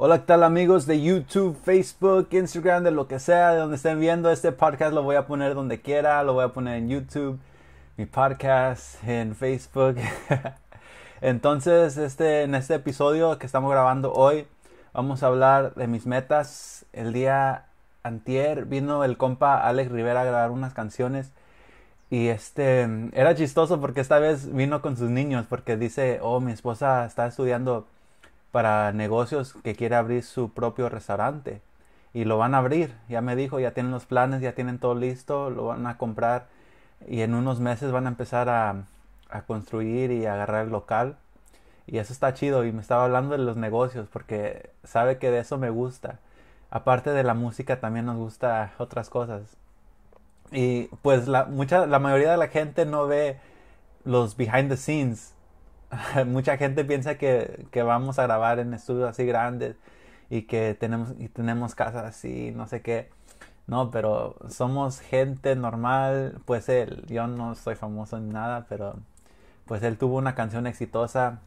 Hola, ¿qué tal amigos de YouTube, Facebook, Instagram, de lo que sea, de donde estén viendo este podcast? Lo voy a poner donde quiera, lo voy a poner en YouTube, mi podcast, en Facebook. Entonces, este, en este episodio que estamos grabando hoy, vamos a hablar de mis metas. El día antier vino el compa Alex Rivera a grabar unas canciones. Y este, era chistoso porque esta vez vino con sus niños porque dice, oh, mi esposa está estudiando para negocios que quiere abrir su propio restaurante. Y lo van a abrir, ya me dijo, ya tienen los planes, ya tienen todo listo, lo van a comprar y en unos meses van a empezar a, construir y agarrar el local. Y eso está chido y me estaba hablando de los negocios porque sabe que de eso me gusta. Aparte de la música también nos gusta otras cosas. Y pues la, mucha, la mayoría de la gente no ve los behind the scenes mucha gente piensa que, vamos a grabar en estudios así grandes y que tenemos, y tenemos casas así, no sé qué. No, pero somos gente normal, pues él, yo no soy famoso ni nada, pero pues él tuvo una canción exitosa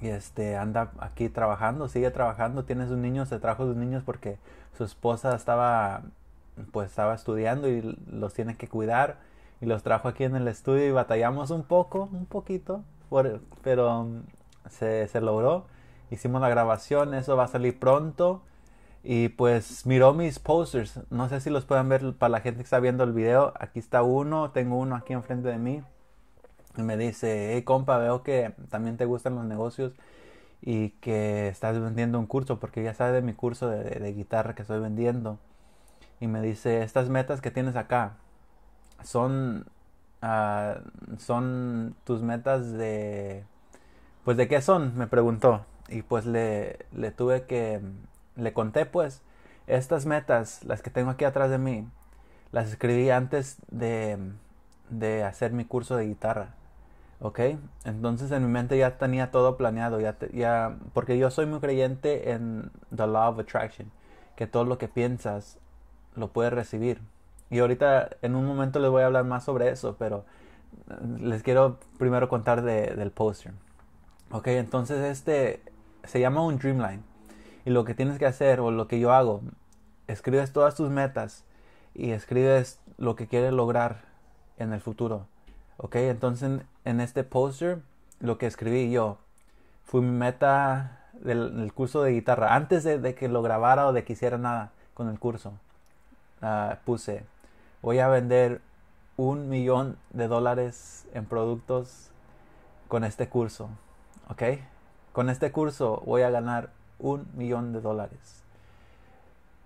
y este anda aquí trabajando, sigue trabajando, tiene sus niños, se trajo sus niños porque su esposa estaba pues estaba estudiando y los tiene que cuidar y los trajo aquí en el estudio y batallamos un poco, un poquito, pero um, se, logró. Hicimos la grabación, eso va a salir pronto. Y pues miró mis posters. No sé si los pueden ver para la gente que está viendo el video. Aquí está uno, tengo uno aquí enfrente de mí. Y me dice, hey compa, veo que también te gustan los negocios y que estás vendiendo un curso, porque ya sabes de mi curso de guitarra que estoy vendiendo. Y me dice, estas metas que tienes acá son Ah, son tus metas de... Pues de qué son, me preguntó. Y pues le, tuve que... Le conté pues estas metas, las que tengo aquí atrás de mí, las escribí antes de, de hacer mi curso de guitarra. ¿Ok? Entonces en mi mente ya tenía todo planeado, ya, ya, porque yo soy muy creyente en The Law of Attraction, que todo lo que piensas lo puedes recibir. Y ahorita en un momento les voy a hablar más sobre eso, pero eh, les quiero primero contar de, del poster. Ok, entonces este se llama un Dreamline. Y lo que tienes que hacer, o lo que yo hago, escribes todas tus metas y escribes lo que quieres lograr en el futuro. Ok, entonces en este poster lo que escribí yo fue mi meta del, curso de guitarra. Antes de, que lo grabara o de que hiciera nada con el curso, ah, puse voy a vender un millón de dólares en productos con este curso. ¿Ok? Con este curso voy a ganar un millón de dólares.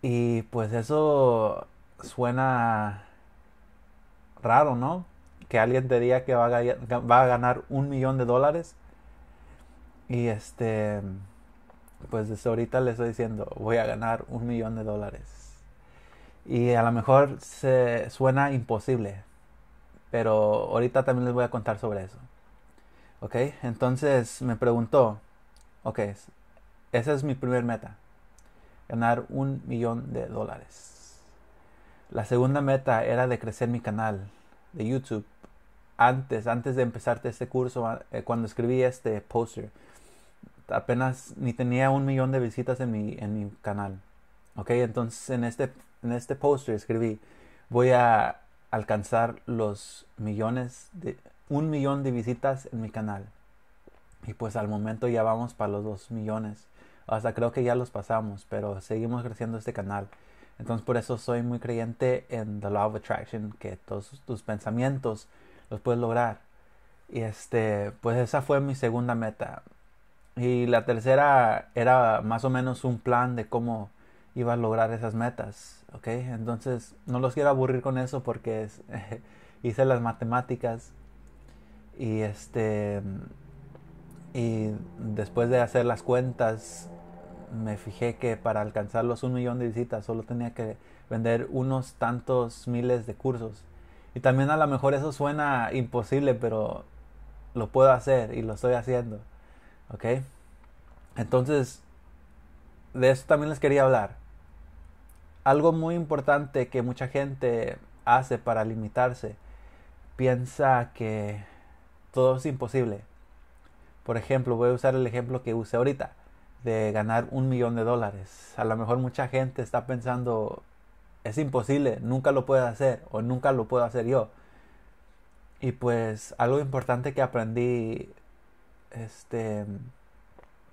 Y pues eso suena raro, ¿no? Que alguien te diga que va a, ganar un millón de dólares. Y este, pues desde ahorita le estoy diciendo, voy a ganar un millón de dólares y a lo mejor se suena imposible, pero ahorita también les voy a contar sobre eso. ¿Ok? Entonces me preguntó, ok, esa es mi primer meta, ganar un millón de dólares. La segunda meta era de crecer mi canal de YouTube. Antes, antes de empezar este curso, eh, cuando escribí este poster, apenas ni tenía un millón de visitas en mi, en mi canal. Ok, entonces en este en este poster escribí, voy a alcanzar los millones de, un millón de visitas en mi canal. Y pues al momento ya vamos para los dos millones. Hasta creo que ya los pasamos, pero seguimos creciendo este canal. Entonces por eso soy muy creyente en The Law of Attraction, que todos tus pensamientos los puedes lograr. Y este, pues esa fue mi segunda meta. Y la tercera era más o menos un plan de cómo iba a lograr esas metas. ¿ok? Entonces no los quiero aburrir con eso porque hice las matemáticas y este y después de hacer las cuentas me fijé que para alcanzar los un millón de visitas solo tenía que vender unos tantos miles de cursos y también a lo mejor eso suena imposible pero lo puedo hacer y lo estoy haciendo ok entonces de eso también les quería hablar algo muy importante que mucha gente hace para limitarse, piensa que todo es imposible. Por ejemplo, voy a usar el ejemplo que usé ahorita de ganar un millón de dólares. A lo mejor mucha gente está pensando, es imposible, nunca lo puedo hacer o nunca lo puedo hacer yo. Y pues algo importante que aprendí este,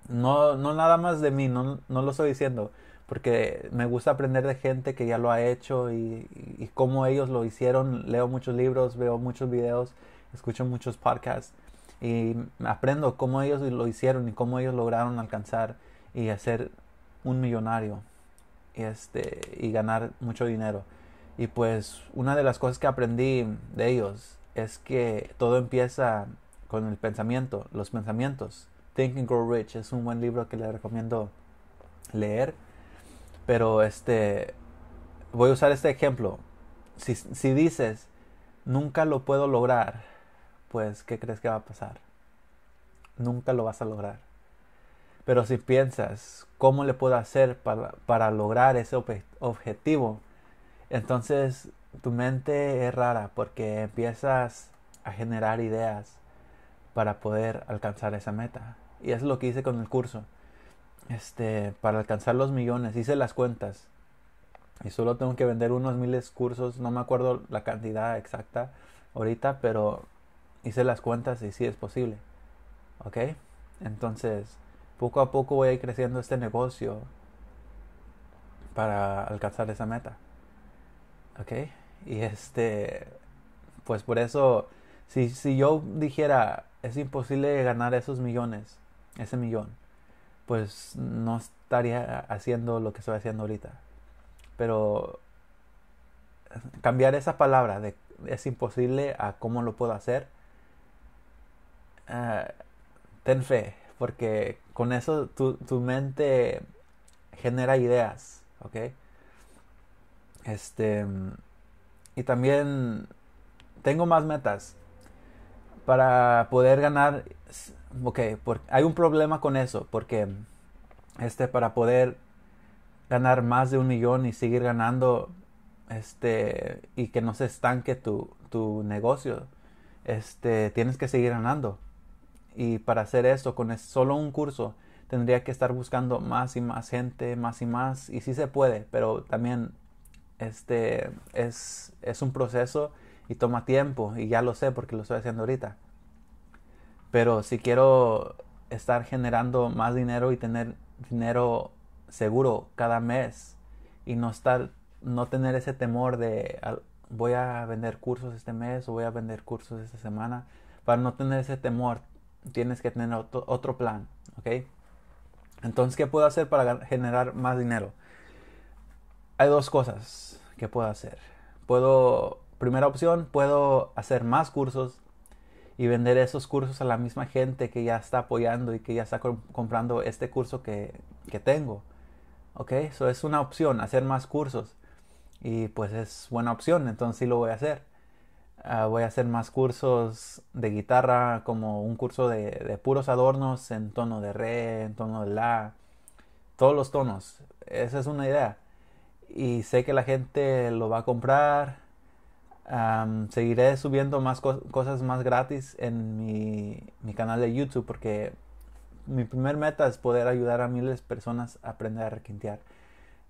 no, no nada más de mí, no, no lo estoy diciendo, porque me gusta aprender de gente que ya lo ha hecho y, cómo ellos lo hicieron. Leo muchos libros, veo muchos videos, escucho muchos podcasts y aprendo cómo ellos lo hicieron y cómo ellos lograron alcanzar y hacer un millonario este, y ganar mucho dinero. Y pues una de las cosas que aprendí de ellos es que todo empieza con el pensamiento, los pensamientos. Think and Grow Rich es un buen libro que le recomiendo leer. Pero este, voy a usar este ejemplo. Si, dices, nunca lo puedo lograr, pues, ¿qué crees que va a pasar? Nunca lo vas a lograr. Pero si piensas, ¿cómo le puedo hacer para, lograr ese objetivo? Entonces tu mente es rara porque empiezas a generar ideas para poder alcanzar esa meta. Y es lo que hice con el curso. Este, para alcanzar los millones, hice las cuentas. Y solo tengo que vender unos miles cursos, no me acuerdo la cantidad exacta ahorita, pero hice las cuentas y sí es posible. ¿Ok? Entonces, poco a poco voy a ir creciendo este negocio para alcanzar esa meta. ¿Ok? Y este, pues por eso, si yo dijera, es imposible ganar esos millones, ese millón, pues no estaría haciendo lo que estoy haciendo ahorita. Pero cambiar esa palabra de es imposible a cómo lo puedo hacer, eh, ten fe, porque con eso tu, tu mente genera ideas, ¿ok? Este, y también tengo más metas para poder ganar ok, hay un problema con eso, porque este, para poder ganar más de un millón y seguir ganando este, y que no se estanque tu, tu negocio, este, tienes que seguir ganando. Y para hacer eso, con solo un curso, tendría que estar buscando más y más gente, más y más. Y sí se puede, pero también este, es, es un proceso y toma tiempo. Y ya lo sé porque lo estoy haciendo ahorita. Pero si quiero estar generando más dinero y tener dinero seguro cada mes y no estar no tener ese temor de voy a vender cursos este mes o voy a vender cursos esta semana para no tener ese temor tienes que tener otro, plan ok entonces qué puedo hacer para generar más dinero hay dos cosas que puedo hacer puedo primera opción puedo hacer más cursos y vender esos cursos a la misma gente que ya está apoyando y que ya está comprando este curso que, que tengo. ¿Ok? Eso es una opción, hacer más cursos. Y pues es buena opción, entonces sí lo voy a hacer. Ah, voy a hacer más cursos de guitarra, como un curso de, de, puros adornos en tono de re, en tono de la, todos los tonos. Esa es una idea. Y sé que la gente lo va a comprar seguiré subiendo más cosas más gratis en mi, mi, canal de YouTube porque mi primer meta es poder ayudar a miles de personas a aprender a requintear.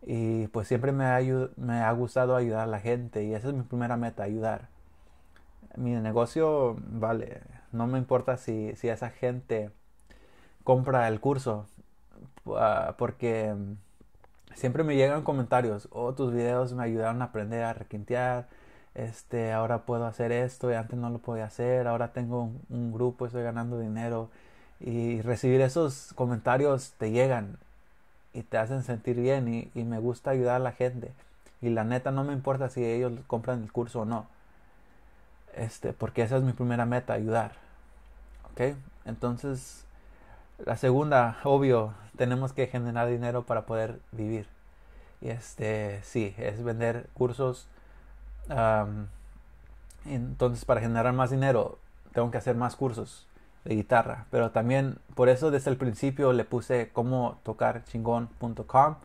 Y pues siempre me ha, me ha gustado ayudar a la gente y esa es mi primera meta, ayudar. Mi negocio, vale, no me importa si, si esa gente compra el curso ah, porque siempre me llegan comentarios, o oh, tus videos me ayudaron a aprender a requintear este, ahora puedo hacer esto y antes no lo podía hacer, ahora tengo un, grupo, estoy ganando dinero y recibir esos comentarios te llegan y te hacen sentir bien y, me gusta ayudar a la gente y la neta no me importa si ellos compran el curso o no este porque esa es mi primera meta ayudar ok entonces la segunda obvio tenemos que generar dinero para poder vivir y este sí es vender cursos entonces, para generar más dinero, tengo que hacer más cursos de guitarra. Pero también, por eso desde el principio le puse Como tocar chingón.com,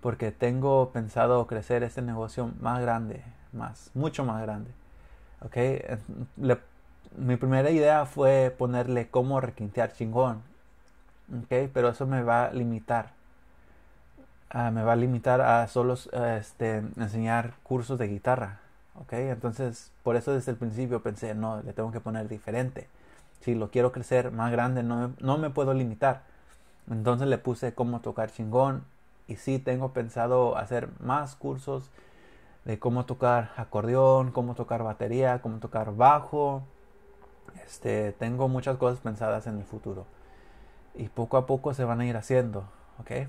porque tengo pensado crecer este negocio más grande, más, mucho más grande. Ok, mi primera idea fue ponerle cómo requintear chingón. Ok, pero eso me va a limitar. Ah, me va a limitar a solo este, enseñar cursos de guitarra Ok, entonces por eso desde el principio pensé, no, le tengo que poner diferente. Si lo quiero crecer más grande, no me, puedo limitar. Entonces le puse cómo tocar chingón y sí tengo pensado hacer más cursos de cómo tocar acordeón, cómo tocar batería, cómo tocar bajo. Este, tengo muchas cosas pensadas en el futuro y poco a poco se van a ir haciendo, ¿ok?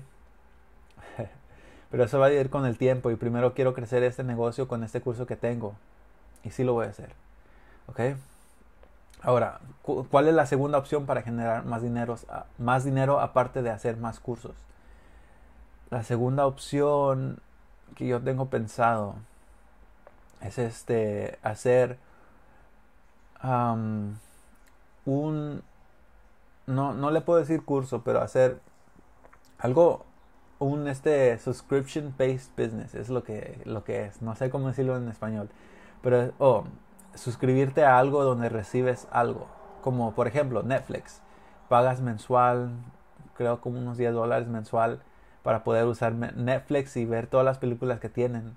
Pero eso va a ir con el tiempo y primero quiero crecer este negocio con este curso que tengo. Y sí lo voy a hacer. ¿Ok? Ahora, ¿cuál es la segunda opción para generar más dinero, más dinero aparte de hacer más cursos? La segunda opción que yo tengo pensado es este hacer un no, no le puedo decir curso, pero hacer algo un este subscription based business es lo que lo que es no sé cómo decirlo en español pero o oh, suscribirte a algo donde recibes algo como por ejemplo Netflix pagas mensual creo como unos 10 dólares mensual para poder usar Netflix y ver todas las películas que tienen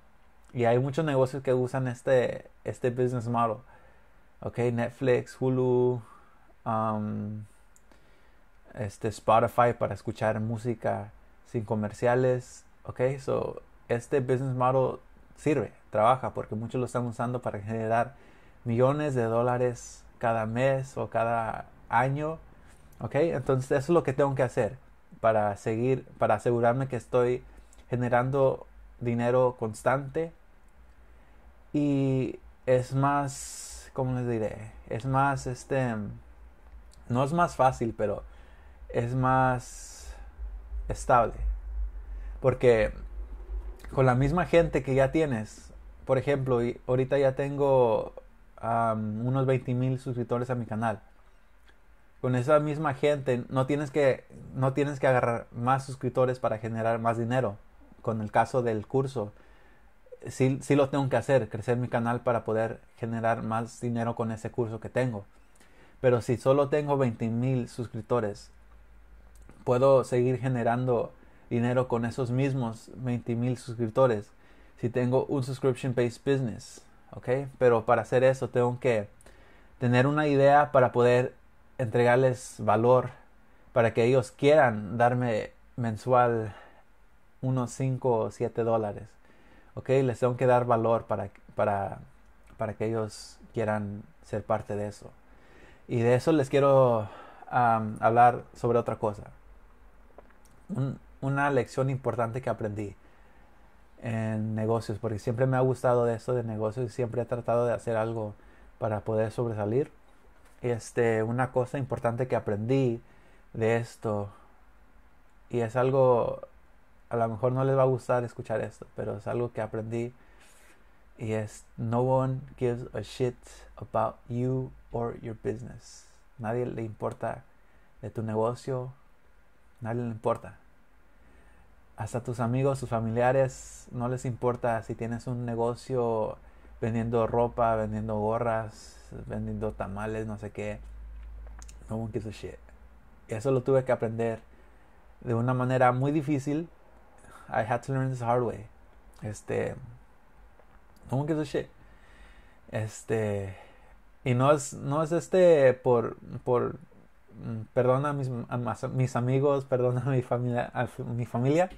y hay muchos negocios que usan este este business model ok Netflix Hulu um, este Spotify para escuchar música sin comerciales, ok, so este business model sirve, trabaja, porque muchos lo están usando para generar millones de dólares cada mes o cada año, ok, entonces eso es lo que tengo que hacer para seguir, para asegurarme que estoy generando dinero constante y es más, ¿cómo les diré? Es más, este, no es más fácil, pero es más estable. Porque con la misma gente que ya tienes, por ejemplo, ahorita ya tengo unos 20,000 mil suscriptores a mi canal. Con esa misma gente no tienes, que, no tienes que agarrar más suscriptores para generar más dinero. Con el caso del curso, Si lo tengo que hacer, crecer mi canal para poder generar más dinero con ese curso que tengo. Pero si solo tengo 20,000 mil suscriptores puedo seguir generando dinero con esos mismos 20,000 mil suscriptores si tengo un subscription based business ok pero para hacer eso tengo que tener una idea para poder entregarles valor para que ellos quieran darme mensual unos 5 o 7 dólares ok les tengo que dar valor para para para que ellos quieran ser parte de eso y de eso les quiero hablar sobre otra cosa una lección importante que aprendí en negocios, porque siempre me ha gustado de esto de negocios y siempre he tratado de hacer algo para poder sobresalir. Este, una cosa importante que aprendí de esto, y es algo, a lo mejor no les va a gustar escuchar esto, pero es algo que aprendí, y es, no one gives a shit about you or your business. Nadie le importa de tu negocio nadie le importa. Hasta tus amigos, tus familiares, no les importa si tienes un negocio vendiendo ropa, vendiendo gorras, vendiendo tamales, no sé qué. No one gives a shit. eso lo tuve que aprender de una manera muy difícil. I had to learn this hard way. Este. No one gives a shit. Este. Y no es, no es este por, por Mm, perdona a mis, amigos, perdona a mi familia, mi familia.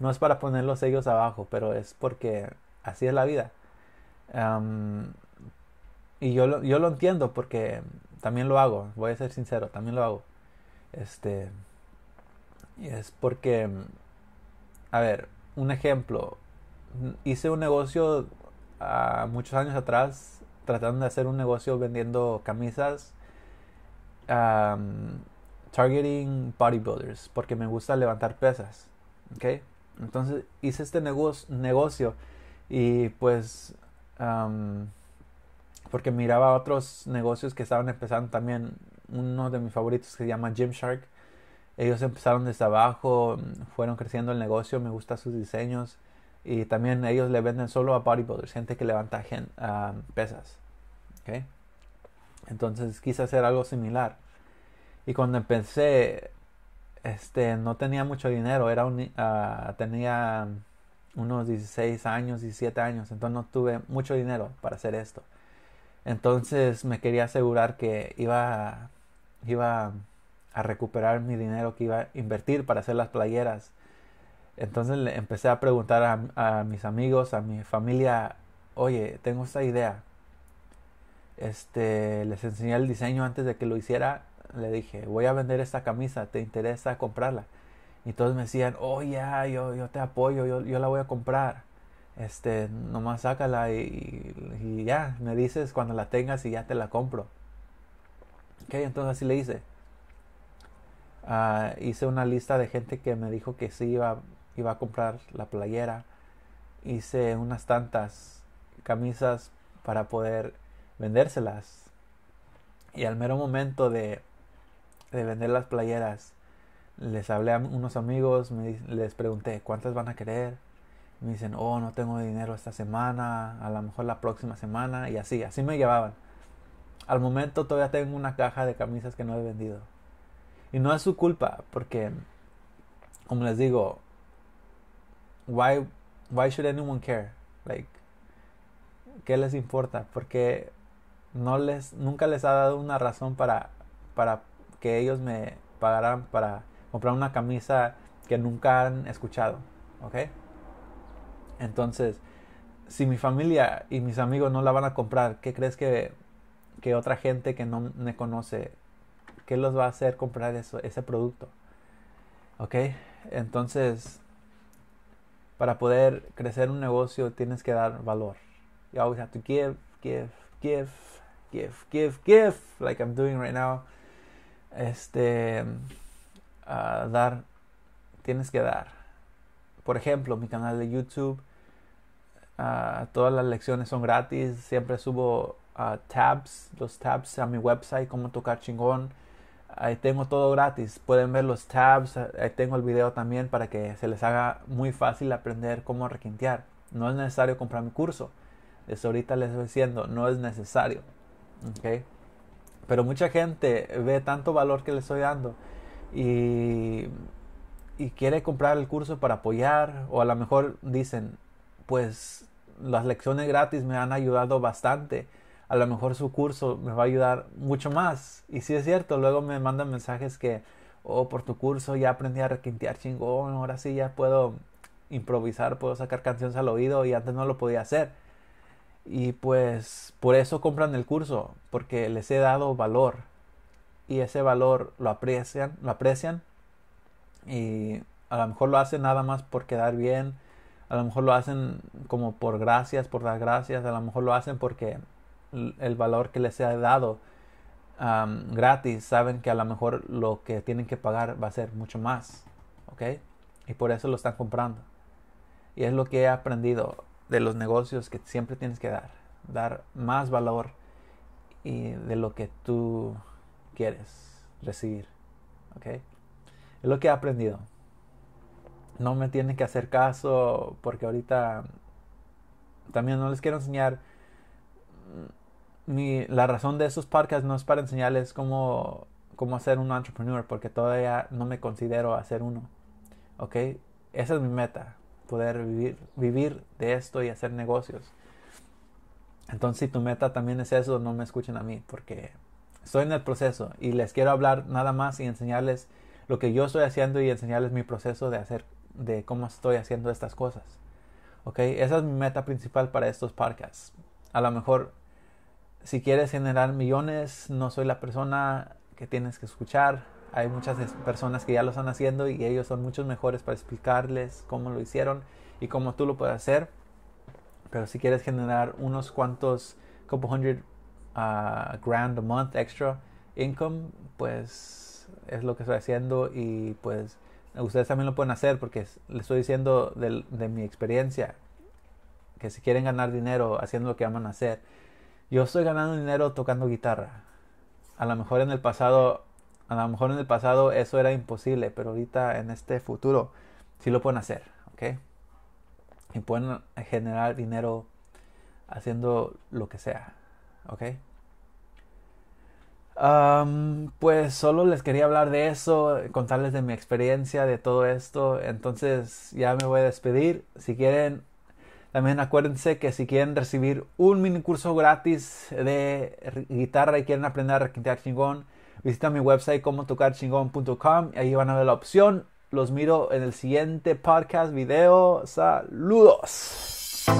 No es para poner los sellos abajo, pero es porque así es la vida. y yo lo, yo lo entiendo porque también lo hago, voy a ser sincero, también lo hago. Este, y es porque, a ver, un ejemplo, hice un negocio a ah, muchos años atrás tratando de hacer un negocio vendiendo camisas um, targeting bodybuilders porque me gusta levantar pesas. ¿okay? Entonces hice este negocio y pues porque miraba otros negocios que estaban empezando también. Uno de mis favoritos se llama Gymshark. Ellos empezaron desde abajo, fueron creciendo el negocio, me gustan sus diseños. Y también ellos le venden solo a bodybuilders, gente que levanta pesas. Entonces quise hacer algo similar. Y cuando empecé, este, no tenía mucho dinero, era ah, tenía unos 16 años, 17 años, entonces no tuve mucho dinero para hacer esto. Entonces me quería asegurar que iba, iba a recuperar mi dinero que iba a invertir para hacer las playeras. Entonces empecé a preguntar a, a, mis amigos, a mi familia, oye, tengo esta idea. Este, les enseñé el diseño antes de que lo hiciera le dije, voy a vender esta camisa, ¿te interesa comprarla? Y todos me decían, oh, ya, yo, yo te apoyo, yo, la voy a comprar. Este, nomás sácala y, ya, me dices cuando la tengas y ya te la compro. Ok, entonces así le hice. Ah, hice una lista de gente que me dijo que sí iba, iba a comprar la playera. Hice unas tantas camisas para poder vendérselas. Y al mero momento de de vender las playeras. Les hablé a unos amigos, les pregunté cuántas van a querer. Me dicen, oh, no tengo dinero esta semana, a lo mejor la próxima semana, y así, así me llevaban. Al momento todavía tengo una caja de camisas que no he vendido. Y no es su culpa, porque, como les digo, why, why should anyone care? Like, ¿qué les importa? Porque no les, nunca les ha dado una razón para, para que ellos me pagarán para comprar una camisa que nunca han escuchado, ¿ok? Entonces, si mi familia y mis amigos no la van a comprar, ¿qué crees que, que otra gente que no me conoce, qué los va a hacer comprar eso, ese producto? ¿Ok? Entonces, para poder crecer un negocio tienes que dar valor. You always have to give, give, give, give, give, give, like I'm doing right now este, dar, tienes que dar. Por ejemplo, mi canal de YouTube, ah, todas las lecciones son gratis, siempre subo ah, tabs, los tabs a mi website, como tocar chingón. Ahí tengo todo gratis, pueden ver los tabs, ahí tengo el video también para que se les haga muy fácil aprender cómo requintear. No es necesario comprar mi curso. Eso ahorita les estoy diciendo, no es necesario. Okay. Pero mucha gente ve tanto valor que le estoy dando y, y quiere comprar el curso para apoyar o a lo mejor dicen, pues las lecciones gratis me han ayudado bastante. A lo mejor su curso me va a ayudar mucho más. Y si es cierto, luego me mandan mensajes que, oh, por tu curso ya aprendí a requintear chingón, ahora sí ya puedo improvisar, puedo sacar canciones al oído y antes no lo podía hacer. Y pues por eso compran el curso, porque les he dado valor. Y ese valor lo aprecian, lo aprecian. Y a lo mejor lo hacen nada más por quedar bien. A lo mejor lo hacen como por gracias, por dar gracias. A lo mejor lo hacen porque el valor que les he dado gratis, saben que a lo mejor lo que tienen que pagar va a ser mucho más. ¿Ok? Y por eso lo están comprando. Y es lo que he aprendido de los negocios que siempre tienes que dar, dar más valor y de lo que tú quieres recibir. ¿ok? Es lo que he aprendido. No me tiene que hacer caso porque ahorita también no les quiero enseñar. Mi, mm, la razón de esos podcasts no es para enseñarles cómo, cómo hacer un entrepreneur porque todavía no me considero hacer uno. ¿Ok? Esa es mi meta poder vivir, vivir de esto y hacer negocios. Entonces, si tu meta también es eso, no me escuchen a mí, porque estoy en el proceso y les quiero hablar nada más y enseñarles lo que yo estoy haciendo y enseñarles mi proceso de hacer, de cómo estoy haciendo estas cosas. ¿Ok? Esa es mi meta principal para estos podcasts. A lo mejor, si quieres generar millones, no soy la persona que tienes que escuchar hay muchas personas que ya lo están haciendo y ellos son muchos mejores para explicarles cómo lo hicieron y cómo tú lo puedes hacer. Pero si quieres generar unos cuantos, couple hundred ah, grand a month extra income, pues es lo que estoy haciendo y pues ustedes también lo pueden hacer porque les estoy diciendo de, de mi experiencia que si quieren ganar dinero haciendo lo que aman hacer. Yo estoy ganando dinero tocando guitarra. A lo mejor en el pasado a lo mejor en el pasado eso era imposible, pero ahorita en este futuro sí lo pueden hacer, ¿ok? Y pueden generar dinero haciendo lo que sea, ¿ok? pues solo les quería hablar de eso, contarles de mi experiencia, de todo esto. Entonces ya me voy a despedir. Si quieren, también acuérdense que si quieren recibir un mini curso gratis de guitarra y quieren aprender a requintear chingón, Visita mi website como y Ahí van a ver la opción. Los miro en el siguiente podcast, video. Saludos.